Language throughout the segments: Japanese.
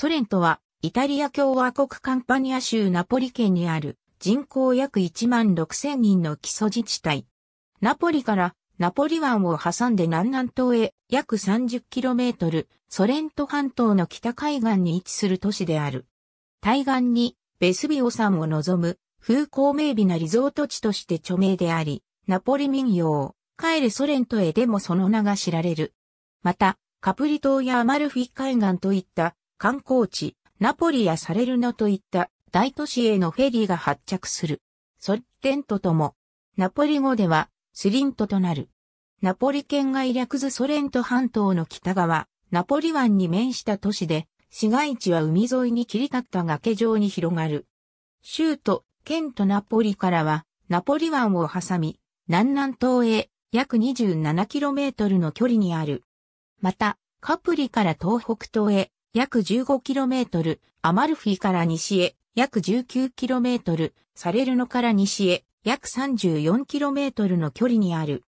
ソ連とは、イタリア共和国カンパニア州ナポリ県にある人口約1万6千人の基礎自治体。ナポリからナポリ湾を挟んで南南東へ約3 0トル、ソレント半島の北海岸に位置する都市である。対岸にベスビオ山を望む風光明媚なリゾート地として著名であり、ナポリ民謡、帰れソレントへでもその名が知られる。また、カプリ島やアマルフィ海岸といった観光地、ナポリやサレルノといった大都市へのフェリーが発着する。ソッテントとも、ナポリ語ではスリントとなる。ナポリ県外略図ソレント半島の北側、ナポリ湾に面した都市で、市街地は海沿いに切り立った崖状に広がる。州都、県とナポリからは、ナポリ湾を挟み、南南東へ約 27km の距離にある。また、カプリから東北東へ約 15km、アマルフィから西へ、約 19km、サレルノから西へ、約 34km の距離にある。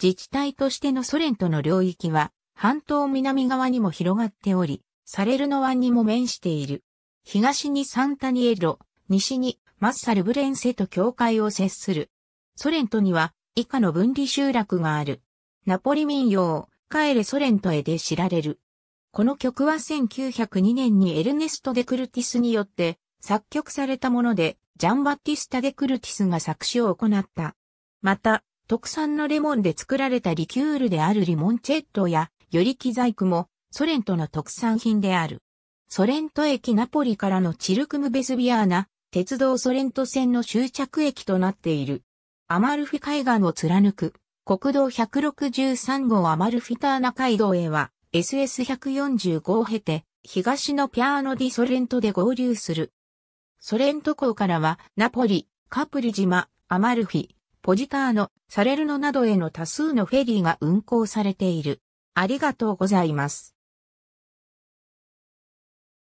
自治体としてのソ連との領域は、半島南側にも広がっており、サレルノ湾にも面している。東にサンタニエロ、西にマッサルブレンセと境界を接する。ソ連とには以下の分離集落がある。ナポリ民謡、カエレソ連と絵で知られる。この曲は1902年にエルネスト・デ・クルティスによって作曲されたもので、ジャンバッティスタ・デ・クルティスが作詞を行った。また、特産のレモンで作られたリキュールであるリモンチェットや、より機細工も、ソ連トの特産品である。ソレント駅ナポリからのチルクムベスビアーナ、鉄道ソレント線の終着駅となっている。アマルフィ海岸を貫く、国道163号アマルフィターナ街道へは、SS145 を経て、東のピアーノ・ディ・ソレントで合流する。ソレント港からは、ナポリ、カプリ島、アマルフィ、ポジターノ、サレルノなどへの多数のフェリーが運航されている。ありがとうございます。